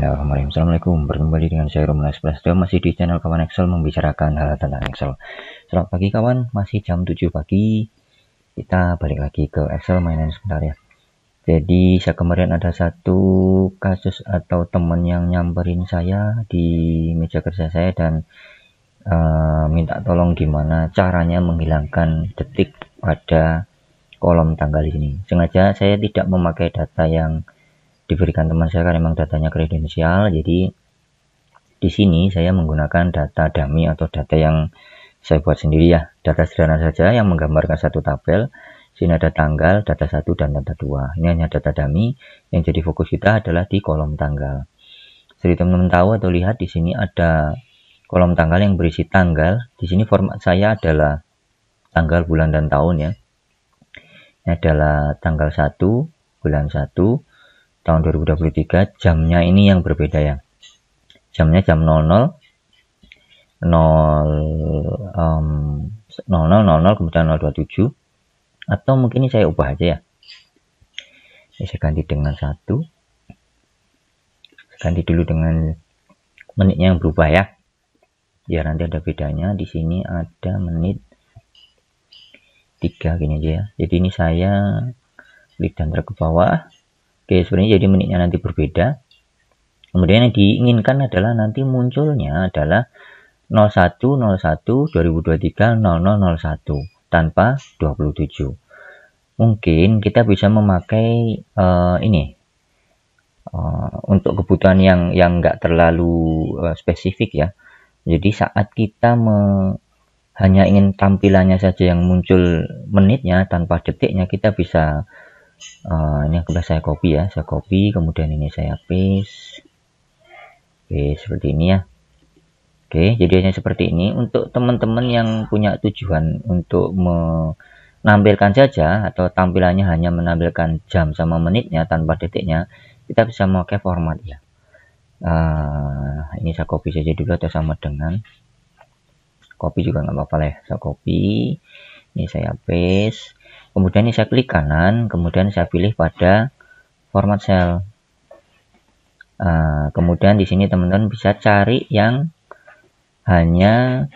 Bismillahirrahmanirrahim Assalamualaikum lagi dengan saya Express. Dia masih di channel kawan Excel membicarakan hal tentang Excel Selamat pagi kawan masih jam 7 pagi kita balik lagi ke Excel mainan sebentar ya jadi saya kemarin ada satu kasus atau teman yang nyamperin saya di meja kerja saya dan uh, minta tolong gimana caranya menghilangkan detik pada kolom tanggal ini sengaja saya tidak memakai data yang diberikan teman saya kan memang datanya kredensial jadi di sini saya menggunakan data dummy atau data yang saya buat sendiri ya data sederhana saja yang menggambarkan satu tabel sini ada tanggal data satu dan data dua ini hanya data dummy yang jadi fokus kita adalah di kolom tanggal jadi teman-teman tahu atau lihat di sini ada kolom tanggal yang berisi tanggal di sini format saya adalah tanggal bulan dan tahun ya ini adalah tanggal 1 bulan 1 tahun 2023 jamnya ini yang berbeda ya jamnya jam 00 00 00 00 kemudian 027 atau mungkin ini saya ubah aja ya ini saya ganti dengan satu ganti dulu dengan menitnya yang berubah ya biar nanti ada bedanya di sini ada menit 3 gini aja ya jadi ini saya klik dan ke bawah oke sebenarnya jadi menitnya nanti berbeda kemudian yang diinginkan adalah nanti munculnya adalah 01 01 2023 0001 tanpa 27 mungkin kita bisa memakai uh, ini uh, untuk kebutuhan yang yang enggak terlalu uh, spesifik ya jadi saat kita me hanya ingin tampilannya saja yang muncul menitnya tanpa detiknya kita bisa uh, ini yang sudah saya copy ya saya copy kemudian ini saya paste oke seperti ini ya oke jadi hanya seperti ini untuk teman-teman yang punya tujuan untuk menampilkan saja atau tampilannya hanya menampilkan jam sama menitnya tanpa detiknya kita bisa memakai format ya uh, ini saya copy saja dulu atau sama dengan copy juga nggak apa-apa ya saya copy ini saya paste kemudian ini saya klik kanan kemudian saya pilih pada format cell uh, ah, kemudian di sini teman-teman bisa cari yang hanya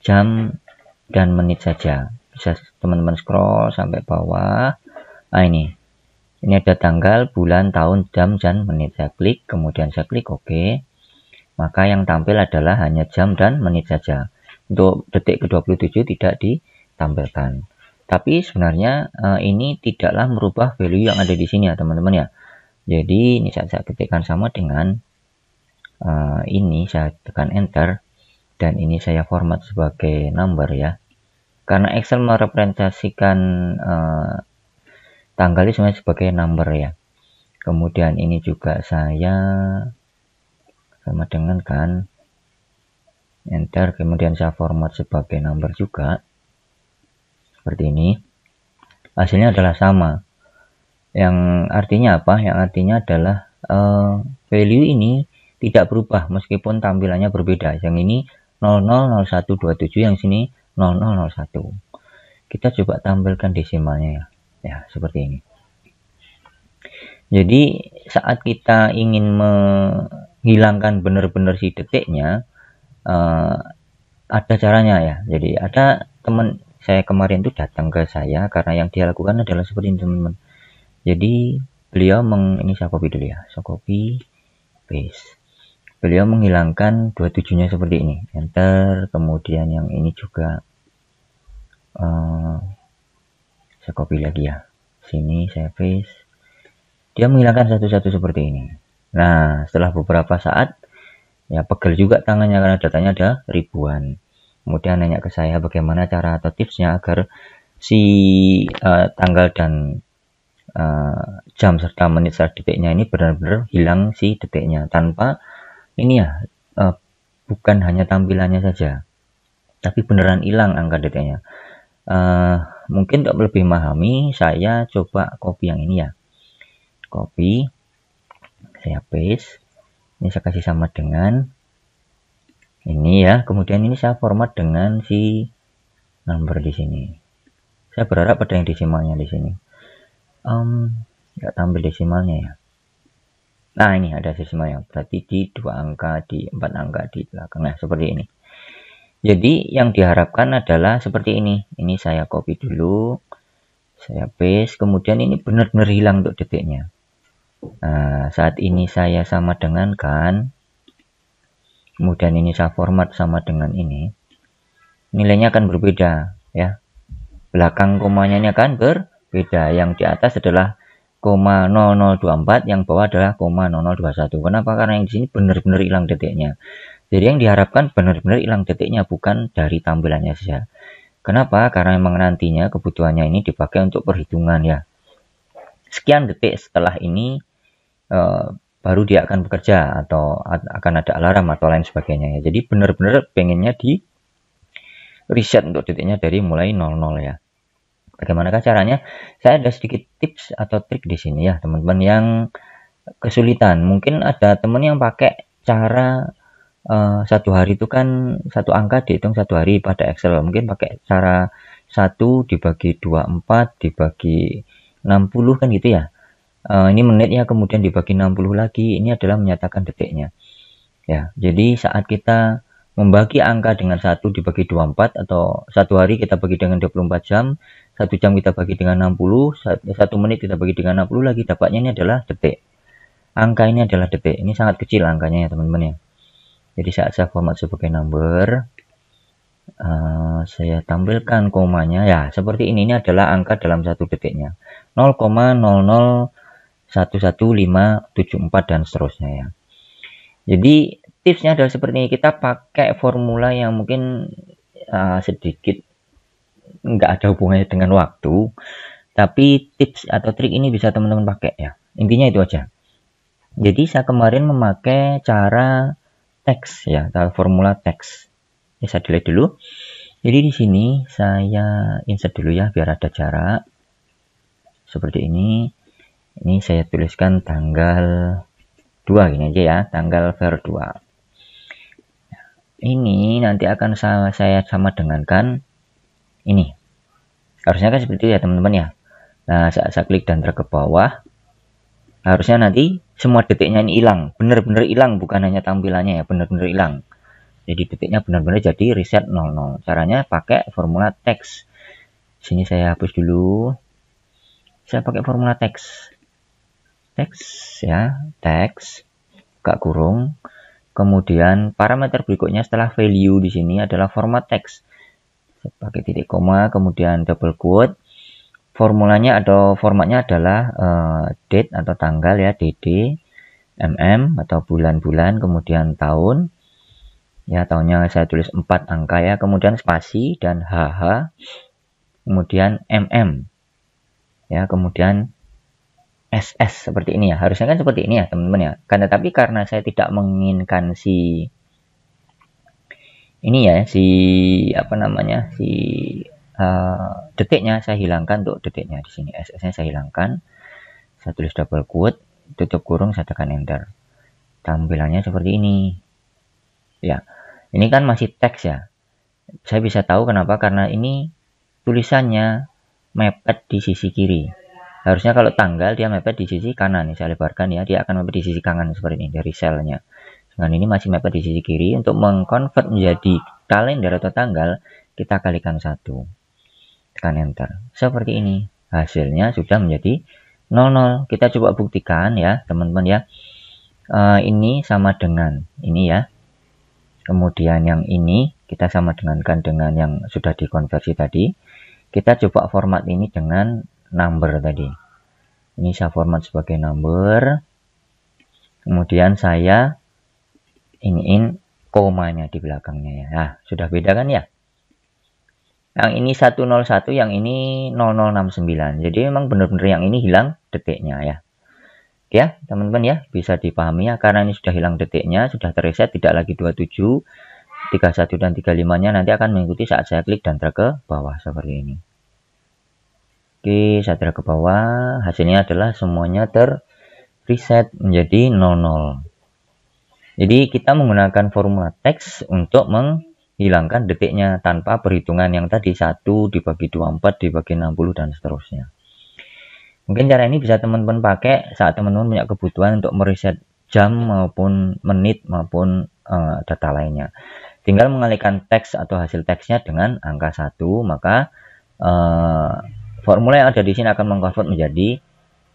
jam dan menit saja bisa teman-teman scroll sampai bawah nah ini ini ada tanggal, bulan, tahun, jam, dan menit. Saya klik, kemudian saya klik OK. Maka yang tampil adalah hanya jam dan menit saja. Untuk detik ke-27 tidak ditampilkan. Tapi sebenarnya uh, ini tidaklah merubah value yang ada di sini ya teman-teman ya. Jadi ini saat saya ketikkan sama dengan uh, ini saya tekan enter dan ini saya format sebagai number ya. Karena Excel merepresentasikan uh, ini sebenarnya sebagai number ya. Kemudian ini juga saya sama dengan kan enter kemudian saya format sebagai number juga seperti ini hasilnya adalah sama yang artinya apa yang artinya adalah uh, value ini tidak berubah meskipun tampilannya berbeda yang ini 000127 yang sini 0001 kita coba tampilkan desimalnya ya ya seperti ini jadi saat kita ingin menghilangkan benar-benar si detiknya uh, ada caranya ya jadi ada teman saya kemarin tuh datang ke saya karena yang dia lakukan adalah seperti ini teman-teman jadi beliau meng ini saya copy dulu ya saya copy paste beliau menghilangkan 27-nya seperti ini enter kemudian yang ini juga uh, eh, saya copy lagi ya sini saya paste dia menghilangkan satu-satu seperti ini nah setelah beberapa saat ya pegel juga tangannya karena datanya ada ribuan kemudian nanya ke saya bagaimana cara atau tipsnya agar si uh, tanggal dan uh, jam serta menit serta detiknya ini benar-benar hilang si detiknya tanpa ini ya uh, bukan hanya tampilannya saja tapi beneran hilang angka detiknya uh, mungkin untuk lebih memahami saya coba copy yang ini ya copy saya paste ini saya kasih sama dengan ini ya kemudian ini saya format dengan si number di sini saya berharap pada yang desimalnya di sini um, nggak tampil desimalnya ya nah ini ada desimalnya berarti di dua angka di empat angka di belakang nah seperti ini jadi yang diharapkan adalah seperti ini ini saya copy dulu saya paste kemudian ini benar-benar hilang untuk detiknya nah, saat ini saya sama dengan kan kemudian ini saya format sama dengan ini nilainya akan berbeda ya belakang komanya ini akan berbeda yang di atas adalah koma 0024 yang bawah adalah koma 0021 kenapa karena yang di sini benar-benar hilang detiknya jadi yang diharapkan benar-benar hilang detiknya bukan dari tampilannya saja kenapa karena memang nantinya kebutuhannya ini dipakai untuk perhitungan ya sekian detik setelah ini eh, baru dia akan bekerja atau akan ada alarm atau lain sebagainya ya. Jadi benar-benar pengennya di riset untuk titiknya dari mulai 00 ya. Bagaimanakah caranya? Saya ada sedikit tips atau trik di sini ya teman-teman yang kesulitan. Mungkin ada teman yang pakai cara uh, satu hari itu kan satu angka dihitung satu hari pada Excel. Mungkin pakai cara satu dibagi 24 dibagi 60 kan gitu ya uh, ini menitnya kemudian dibagi 60 lagi ini adalah menyatakan detiknya ya jadi saat kita membagi angka dengan satu dibagi 24 atau satu hari kita bagi dengan 24 jam satu jam kita bagi dengan 60 satu menit kita bagi dengan 60 lagi dapatnya ini adalah detik angka ini adalah detik ini sangat kecil angkanya ya teman-teman ya jadi saat saya format sebagai number uh, saya tampilkan komanya ya seperti ini ini adalah angka dalam satu detiknya 0,00 11574 dan seterusnya ya. Jadi tipsnya adalah seperti ini kita pakai formula yang mungkin uh, sedikit nggak ada hubungannya dengan waktu tapi tips atau trik ini bisa teman-teman pakai ya intinya itu aja jadi saya kemarin memakai cara teks ya cara formula teks ini saya delete dulu jadi di sini saya insert dulu ya biar ada jarak seperti ini ini saya tuliskan tanggal 2 gini aja ya tanggal ver 2 ini nanti akan sama, saya sama dengankan ini harusnya kan seperti itu ya teman-teman ya nah saat saya klik dan drag ke bawah harusnya nanti semua detiknya ini hilang bener-bener hilang bukan hanya tampilannya ya bener-bener hilang jadi detiknya benar-benar jadi reset 00 caranya pakai formula teks sini saya hapus dulu saya pakai formula teks teks ya, teks buka kurung. Kemudian parameter berikutnya setelah value di sini adalah format teks Pakai titik koma, kemudian double quote. Formulanya atau formatnya adalah uh, date atau tanggal ya, DD, MM atau bulan-bulan, kemudian tahun. Ya, tahunnya saya tulis 4 angka ya, kemudian spasi dan HH, kemudian MM. Ya, kemudian SS seperti ini ya harusnya kan seperti ini ya teman-teman ya Karena tapi karena saya tidak menginginkan si ini ya si apa namanya si uh, detiknya saya hilangkan untuk detiknya di sini SS nya saya hilangkan saya tulis double quote tutup kurung saya tekan enter tampilannya seperti ini ya ini kan masih teks ya saya bisa tahu kenapa karena ini tulisannya mepet di sisi kiri harusnya kalau tanggal dia mepet di sisi kanan nih saya lebarkan ya dia akan mepet di sisi kanan seperti ini dari selnya dengan ini masih mepet di sisi kiri untuk mengkonvert menjadi kalender atau tanggal kita kalikan satu tekan enter seperti ini hasilnya sudah menjadi 00 kita coba buktikan ya teman-teman ya uh, ini sama dengan ini ya kemudian yang ini kita sama dengankan dengan yang sudah dikonversi tadi kita coba format ini dengan number tadi ini saya format sebagai number kemudian saya ingin komanya di belakangnya ya nah, sudah beda kan ya yang ini 101 yang ini 0069 jadi memang benar-benar yang ini hilang detiknya ya ya teman-teman ya bisa dipahami ya karena ini sudah hilang detiknya sudah tereset tidak lagi 27 31 dan 35 nya nanti akan mengikuti saat saya klik dan drag ke bawah seperti ini Oke, saya drag ke bawah. Hasilnya adalah semuanya ter reset menjadi 00. Jadi kita menggunakan formula teks untuk menghilangkan detiknya tanpa perhitungan yang tadi 1 dibagi 24 dibagi 60 dan seterusnya. Mungkin cara ini bisa teman-teman pakai saat teman-teman punya kebutuhan untuk mereset jam maupun menit maupun uh, data lainnya. Tinggal mengalihkan teks atau hasil teksnya dengan angka 1 maka uh, formula yang ada di sini akan mengkonvert menjadi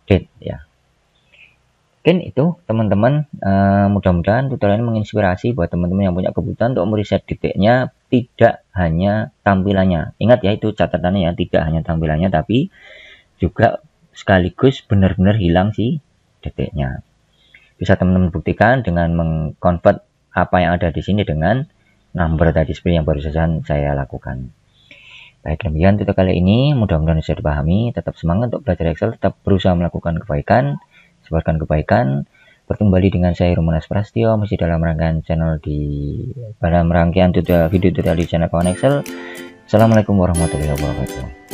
date ya mungkin itu teman-teman uh, mudah-mudahan tutorial ini menginspirasi buat teman-teman yang punya kebutuhan untuk meriset detailnya tidak hanya tampilannya ingat ya itu catatannya ya tidak hanya tampilannya tapi juga sekaligus benar-benar hilang sih detailnya bisa teman-teman buktikan dengan mengkonvert apa yang ada di sini dengan number tadi seperti yang baru saja saya lakukan Baik, demikian tutorial kali ini. Mudah-mudahan bisa dipahami. Tetap semangat untuk belajar Excel, tetap berusaha melakukan kebaikan, sebarkan kebaikan. Bertemu kembali dengan saya Rumunas Prastio, masih dalam rangkaian channel di dalam rangkaian tutorial video tutorial di channel Kawan Excel. Assalamualaikum warahmatullahi wabarakatuh.